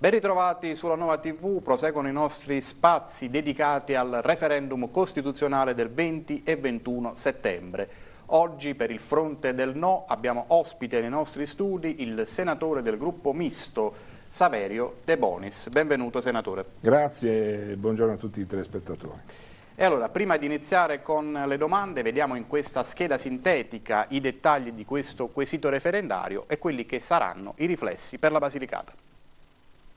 Ben ritrovati sulla Nuova TV, proseguono i nostri spazi dedicati al referendum costituzionale del 20 e 21 settembre. Oggi per il fronte del no abbiamo ospite nei nostri studi il senatore del gruppo misto Saverio De Bonis. Benvenuto senatore. Grazie e buongiorno a tutti i telespettatori. E allora, prima di iniziare con le domande, vediamo in questa scheda sintetica i dettagli di questo quesito referendario e quelli che saranno i riflessi per la Basilicata.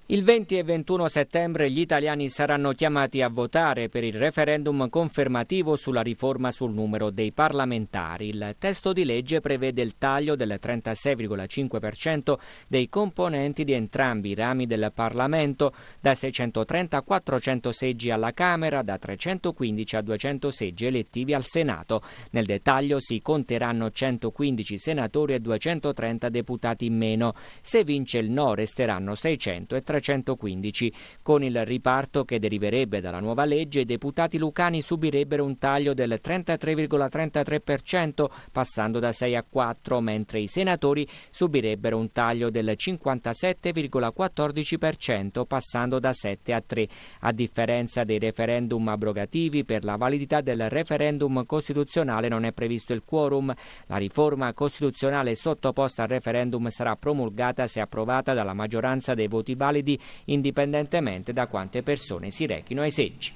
Il 20 e 21 settembre gli italiani saranno chiamati a votare per il referendum confermativo sulla riforma sul numero dei parlamentari. Il testo di legge prevede il taglio del 36,5% dei componenti di entrambi i rami del Parlamento, da 630 a 400 seggi alla Camera, da 315 a 200 seggi elettivi al Senato. Nel dettaglio si conteranno 115 senatori e 230 deputati in meno. Se vince il no resteranno 630 315. Con il riparto che deriverebbe dalla nuova legge, i deputati lucani subirebbero un taglio del 33,33%, passando da 6 a 4, mentre i senatori subirebbero un taglio del 57,14%, passando da 7 a 3. A differenza dei referendum abrogativi, per la validità del referendum costituzionale non è previsto il quorum. La riforma costituzionale sottoposta al referendum sarà promulgata se approvata dalla maggioranza dei voti validi mercoledì, indipendentemente da quante persone si rechino ai seggi.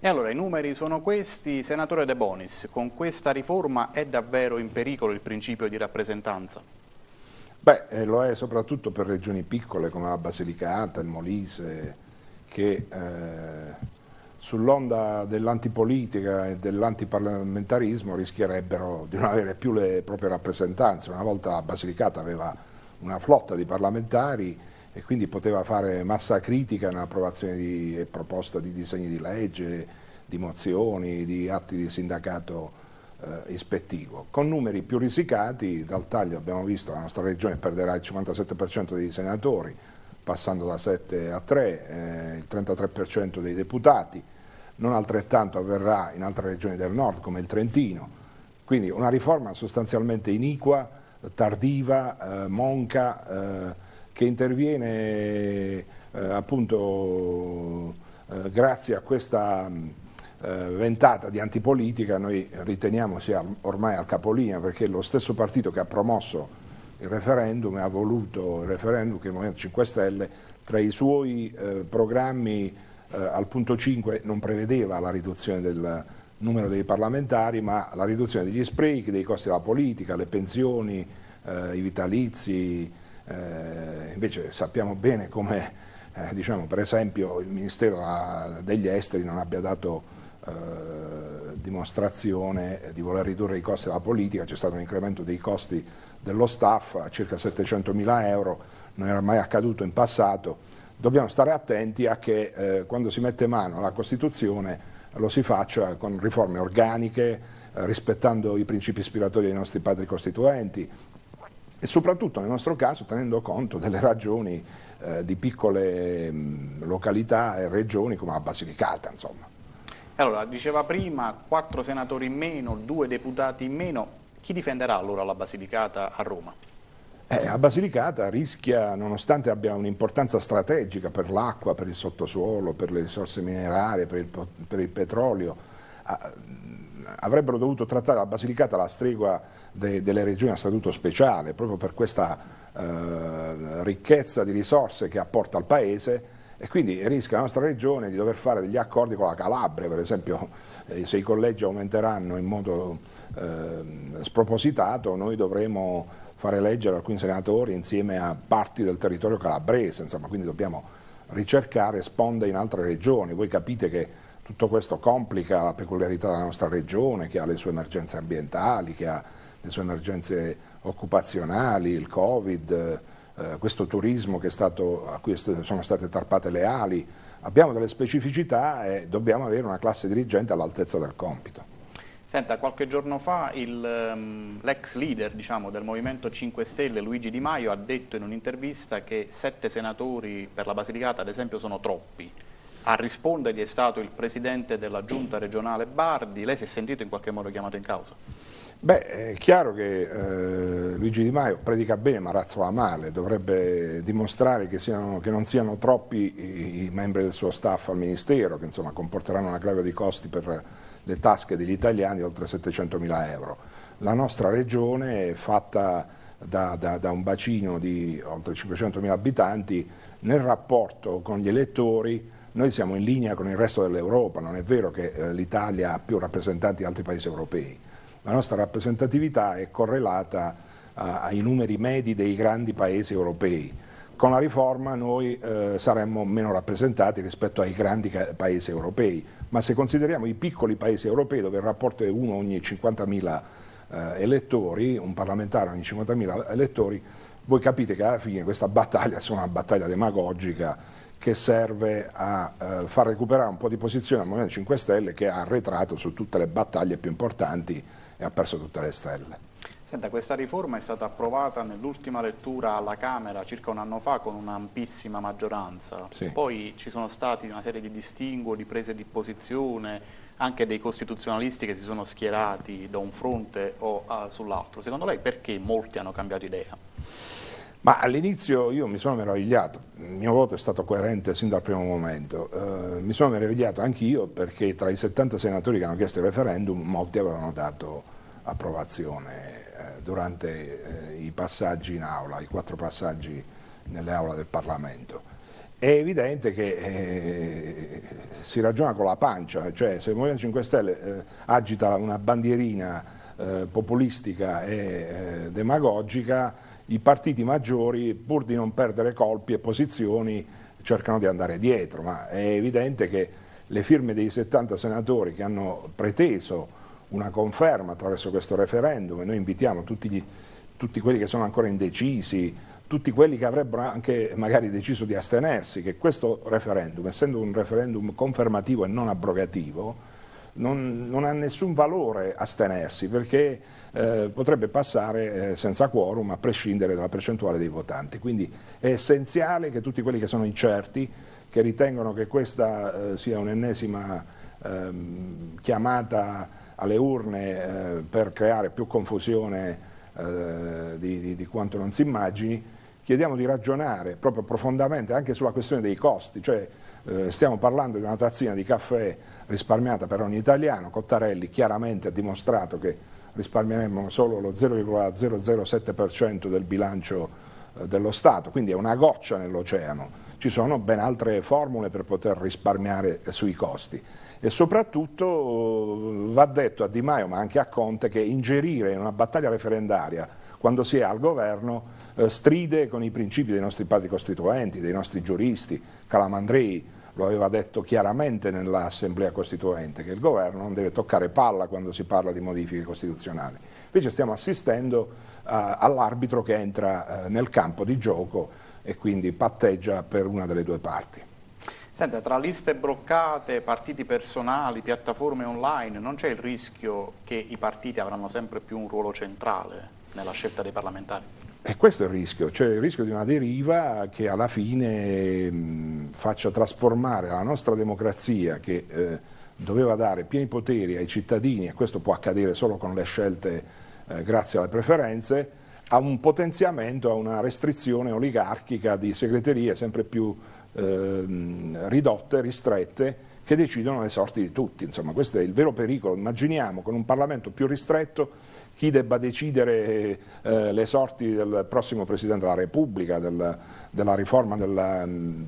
E allora i numeri sono questi. Senatore De Bonis, con questa riforma è davvero in pericolo il principio di rappresentanza? Beh, eh, lo è soprattutto per regioni piccole come la Basilicata, il Molise, che eh, sull'onda dell'antipolitica e dell'antiparlamentarismo rischierebbero di non avere più le proprie rappresentanze. Una volta la Basilicata aveva una flotta di parlamentari e quindi poteva fare massa critica nell'approvazione di proposta di disegni di legge, di mozioni, di atti di sindacato eh, ispettivo, con numeri più risicati, dal taglio abbiamo visto che la nostra regione perderà il 57% dei senatori, passando da 7 a 3, eh, il 33% dei deputati, non altrettanto avverrà in altre regioni del nord come il Trentino, quindi una riforma sostanzialmente iniqua tardiva, eh, monca, eh, che interviene eh, appunto eh, grazie a questa eh, ventata di antipolitica, noi riteniamo sia ormai al capolinea perché lo stesso partito che ha promosso il referendum ha voluto il referendum che il Movimento 5 Stelle tra i suoi programmi al punto 5 non prevedeva la riduzione del numero dei parlamentari, ma la riduzione degli sprechi, dei costi della politica, le pensioni, eh, i vitalizi, eh, invece sappiamo bene come eh, diciamo, per esempio il Ministero degli Esteri non abbia dato eh, dimostrazione di voler ridurre i costi della politica, c'è stato un incremento dei costi dello staff a circa 700 mila euro, non era mai accaduto in passato, dobbiamo stare attenti a che eh, quando si mette mano alla Costituzione lo si faccia con riforme organiche, eh, rispettando i principi ispiratori dei nostri padri costituenti e soprattutto nel nostro caso tenendo conto delle ragioni eh, di piccole mh, mm, località e regioni come la Basilicata. Insomma. Allora, diceva prima, quattro senatori in meno, due deputati in meno, chi difenderà allora la Basilicata a Roma? Eh, a Basilicata rischia, nonostante abbia un'importanza strategica per l'acqua, per il sottosuolo, per le risorse minerarie, per il, per il petrolio, a, avrebbero dovuto trattare la Basilicata la stregua de, delle regioni a statuto speciale, proprio per questa eh, ricchezza di risorse che apporta al Paese e quindi rischia la nostra regione di dover fare degli accordi con la Calabria, per esempio eh, se i collegi aumenteranno in modo eh, spropositato noi dovremo far eleggere alcuni senatori insieme a parti del territorio calabrese, insomma, quindi dobbiamo ricercare sponde in altre regioni. Voi capite che tutto questo complica la peculiarità della nostra regione, che ha le sue emergenze ambientali, che ha le sue emergenze occupazionali, il Covid, eh, questo turismo stato, a cui sono state tarpate le ali. Abbiamo delle specificità e dobbiamo avere una classe dirigente all'altezza del compito. Senta, qualche giorno fa ehm, l'ex leader diciamo, del Movimento 5 Stelle, Luigi Di Maio, ha detto in un'intervista che sette senatori per la Basilicata, ad esempio, sono troppi. A rispondergli è stato il presidente della giunta regionale Bardi. Lei si è sentito in qualche modo chiamato in causa? Beh, è chiaro che eh, Luigi Di Maio predica bene ma razzola male, dovrebbe dimostrare che, siano, che non siano troppi i, i, membri del suo staff al Ministero, che insomma comporteranno una aggravio di costi per, le tasche degli italiani oltre 700 mila euro. La nostra regione è fatta da, da, da un bacino di oltre 500 mila abitanti, nel rapporto con gli elettori noi siamo in linea con il resto dell'Europa, non è vero che eh, l'Italia ha più rappresentanti di altri paesi europei, la nostra rappresentatività è correlata eh, ai numeri medi dei grandi paesi europei con la riforma noi eh, saremmo meno rappresentati rispetto ai grandi paesi europei, ma se consideriamo i piccoli paesi europei dove il rapporto è uno ogni 50.000 eh, elettori, un parlamentare ogni 50.000 elettori, voi capite che alla fine questa battaglia è una battaglia demagogica che serve a eh, far recuperare un po' di posizione al Movimento 5 Stelle che ha arretrato su tutte le battaglie più importanti e ha perso tutte le stelle. Senta, questa riforma è stata approvata nell'ultima lettura alla Camera circa un anno fa con un'ampissima maggioranza. Sì. Poi ci sono stati una serie di distinguo, di prese di posizione, anche dei costituzionalisti che si sono schierati da un fronte o uh, sull'altro. Secondo lei perché molti hanno cambiato idea? Ma all'inizio io mi sono meravigliato, il mio voto è stato coerente sin dal primo momento, eh, mi sono meravigliato anch'io perché tra i 70 senatori che hanno chiesto il referendum molti avevano dato approvazione eh, durante eh, i passaggi in aula, i quattro passaggi nelle aule del Parlamento. È evidente che eh, si ragiona con la pancia, cioè se il Movimento 5 Stelle eh, agita una bandierina populistica e demagogica, i partiti maggiori, pur di non perdere colpi e posizioni, cercano di andare dietro, ma è evidente che le firme dei 70 senatori che hanno preteso una conferma attraverso questo referendum e noi invitiamo tutti, gli, tutti quelli che sono ancora indecisi, tutti quelli che avrebbero anche magari deciso di astenersi, che questo referendum, essendo un referendum confermativo e non abrogativo, non, non, ha nessun valore astenersi perché eh, potrebbe passare eh, senza quorum a prescindere dalla percentuale dei votanti. Quindi è essenziale che tutti quelli che sono incerti, che ritengono che questa eh, sia un'ennesima ehm, chiamata alle urne eh, per creare più confusione eh, di, di, di, quanto non si immagini, chiediamo di ragionare proprio profondamente anche sulla questione dei costi, cioè eh, stiamo parlando di una tazzina di caffè risparmiata per ogni italiano, Cottarelli chiaramente ha dimostrato che risparmieremmo solo lo 0,007% del bilancio dello Stato, quindi è una goccia nell'oceano. Ci sono ben altre formule per poter risparmiare sui costi e soprattutto va detto a Di Maio ma anche a Conte che ingerire in una battaglia referendaria quando si è al governo eh, stride con i principi dei nostri padri costituenti, dei nostri giuristi, Calamandrei, lo aveva detto chiaramente nell'Assemblea Costituente, che il governo non deve toccare palla quando si parla di modifiche costituzionali. Invece stiamo assistendo uh, all'arbitro che entra uh, nel campo di gioco e quindi patteggia per una delle due parti. Senta, tra liste bloccate, partiti personali, piattaforme online, non c'è il rischio che i partiti avranno sempre più un ruolo centrale nella scelta dei parlamentari? E questo è il rischio, cioè il rischio di una deriva che alla fine mh, mm, faccia trasformare la nostra democrazia che eh, doveva dare pieni poteri ai cittadini, e questo può accadere solo con le scelte eh, grazie alle preferenze, a un potenziamento, a una restrizione oligarchica di segreterie sempre più eh, ridotte, ristrette, che decidono le sorti di tutti. Insomma, questo è il vero pericolo. Immaginiamo con un Parlamento più ristretto chi debba decidere eh, le sorti del prossimo Presidente della Repubblica, del, della riforma della mm,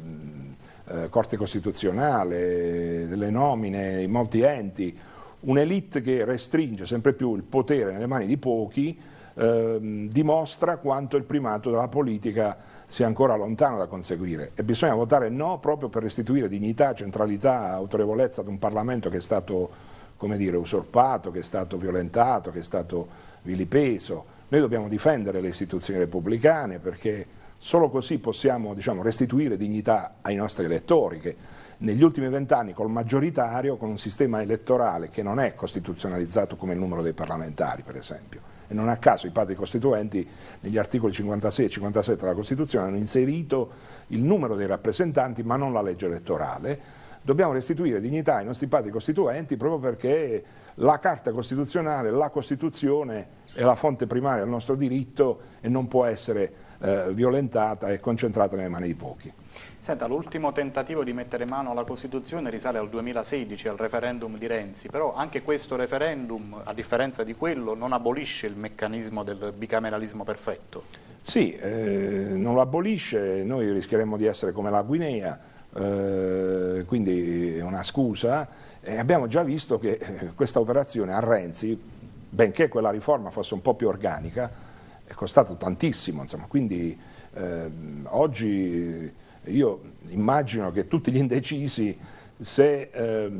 eh, Corte Costituzionale, delle nomine in molti enti, un'elite che restringe sempre più il potere nelle mani di pochi ehm, dimostra quanto il primato della politica sia ancora lontano da conseguire e bisogna votare no proprio per restituire dignità, centralità, autorevolezza ad un Parlamento che è stato come dire, usurpato, che è stato violentato, che è stato vilipeso. Noi dobbiamo difendere le istituzioni repubblicane perché solo così possiamo diciamo, restituire dignità ai nostri elettori che negli ultimi vent'anni col maggioritario, con un sistema elettorale che non è costituzionalizzato come il numero dei parlamentari per esempio, e non a caso i padri costituenti negli articoli 56 e 57 della Costituzione hanno inserito il numero dei rappresentanti ma non la legge elettorale dobbiamo restituire dignità ai nostri padri costituenti proprio perché la Carta Costituzionale, la Costituzione è la fonte primaria del nostro diritto e non può essere eh, violentata e concentrata nelle mani di pochi. Senta, l'ultimo tentativo di mettere mano alla Costituzione risale al 2016, al referendum di Renzi, però anche questo referendum, a differenza di quello, non abolisce il meccanismo del bicameralismo perfetto. Sì, eh, non lo abolisce, noi rischieremmo di essere come la Guinea, eh, quindi è una scusa e abbiamo già visto che eh, questa operazione a Renzi, benché quella riforma fosse un po' più organica, è costata tantissimo, insomma, quindi eh, oggi io immagino che tutti gli indecisi se eh,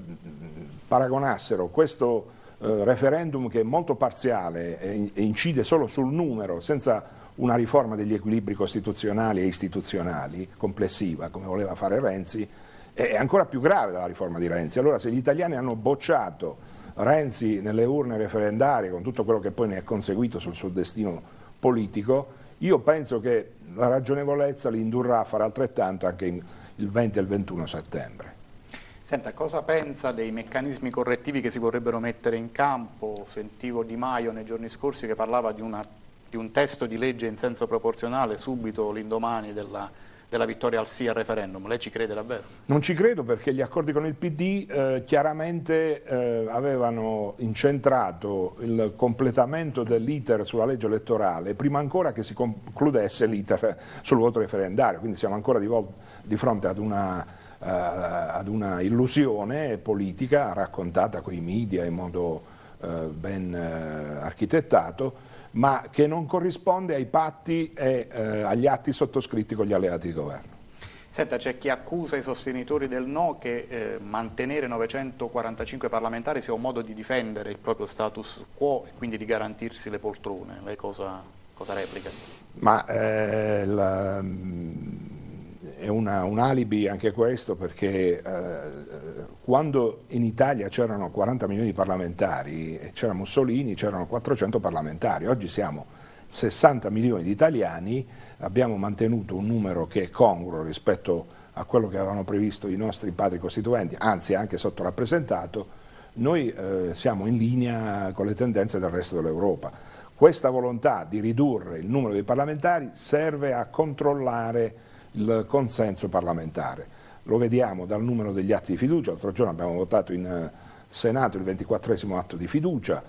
paragonassero questo eh, referendum che è molto parziale e incide solo sul numero senza una riforma degli equilibri costituzionali e istituzionali complessiva, come voleva fare Renzi, è ancora più grave della riforma di Renzi. Allora se gli italiani hanno bocciato Renzi nelle urne referendarie con tutto quello che poi ne è conseguito sul suo destino politico, io penso che la ragionevolezza li indurrà a fare altrettanto anche il 20 e il 21 settembre. Senta, cosa pensa dei meccanismi correttivi che si vorrebbero mettere in campo? Sentivo Di Maio nei giorni scorsi che parlava di una di un testo di legge in senso proporzionale subito l'indomani della, della vittoria al sì al referendum. Lei ci crede davvero? Non ci credo perché gli accordi con il PD eh, chiaramente eh, avevano incentrato il completamento dell'iter sulla legge elettorale prima ancora che si concludesse l'iter sul voto referendario, quindi siamo ancora di, di fronte ad una eh, ad una illusione politica raccontata con i media in modo eh, ben eh, architettato ma che non corrisponde ai patti e eh, agli atti sottoscritti con gli alleati di governo. Senta, c'è chi accusa i sostenitori del no che eh, mantenere 945 parlamentari sia un modo di difendere il proprio status quo e quindi di garantirsi le poltrone. Lei cosa, cosa replica? Ma eh, la, mm, è una, un alibi anche questo perché eh, quando in Italia c'erano 40 milioni di parlamentari, c'era Mussolini, c'erano 400 parlamentari, oggi siamo 60 milioni di italiani, abbiamo mantenuto un numero che è congruo rispetto a quello che avevano previsto i nostri padri costituenti, anzi anche sottorappresentato, noi eh, siamo in linea con le tendenze del resto dell'Europa. Questa volontà di ridurre il numero dei parlamentari serve a controllare il consenso parlamentare lo vediamo dal numero degli atti di fiducia, l'altro giorno abbiamo votato in eh, Senato il 24 atto di fiducia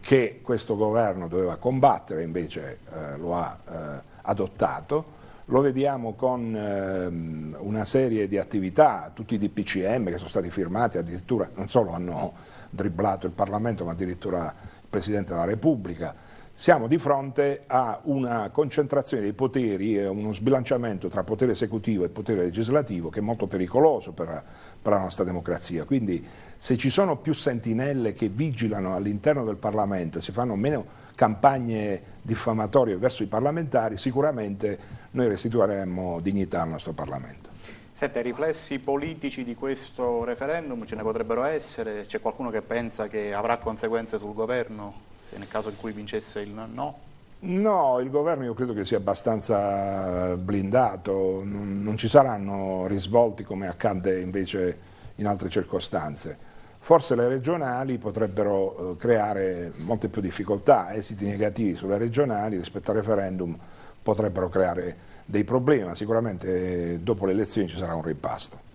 che questo governo doveva combattere, invece eh, lo ha eh, adottato, lo vediamo con ehm, una serie di attività, tutti i DPCM che sono stati firmati, addirittura non solo hanno dribblato il Parlamento ma addirittura il Presidente della Repubblica, siamo di fronte a una concentrazione dei poteri e uno sbilanciamento tra potere esecutivo e potere legislativo che è molto pericoloso per, per la nostra democrazia. Quindi se ci sono più sentinelle che vigilano all'interno del Parlamento e si fanno meno campagne diffamatorie verso i parlamentari, sicuramente noi restituiremo dignità al nostro Parlamento. Sette, riflessi politici di questo referendum ce ne potrebbero essere? C'è qualcuno che pensa che avrà conseguenze sul governo? se nel caso in cui vincesse il no? No, il governo io credo che sia abbastanza blindato, non, non ci saranno risvolti come accade invece in altre circostanze. Forse le regionali potrebbero eh, creare molte più difficoltà, esiti negativi sulle regionali rispetto al referendum potrebbero creare dei problemi, ma sicuramente eh, dopo le elezioni ci sarà un ripasto.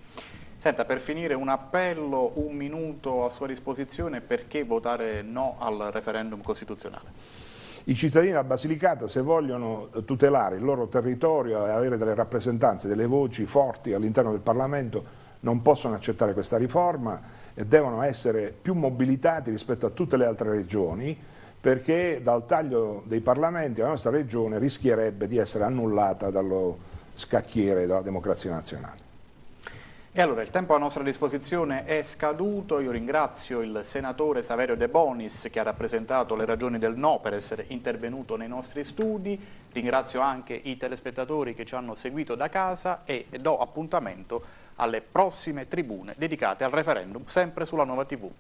Senta, per finire un appello, un minuto a sua disposizione, perché votare no al referendum costituzionale? I cittadini della Basilicata se vogliono eh, tutelare il loro territorio e avere delle rappresentanze, delle voci forti all'interno del Parlamento non possono accettare questa riforma e devono essere più mobilitati rispetto a tutte le altre regioni perché dal taglio dei parlamenti la nostra regione rischierebbe di essere annullata dallo scacchiere della democrazia nazionale. E allora il tempo a nostra disposizione è scaduto, io ringrazio il senatore Saverio De Bonis che ha rappresentato le ragioni del no per essere intervenuto nei nostri studi, ringrazio anche i telespettatori che ci hanno seguito da casa e do appuntamento alle prossime tribune dedicate al referendum sempre sulla nuova TV.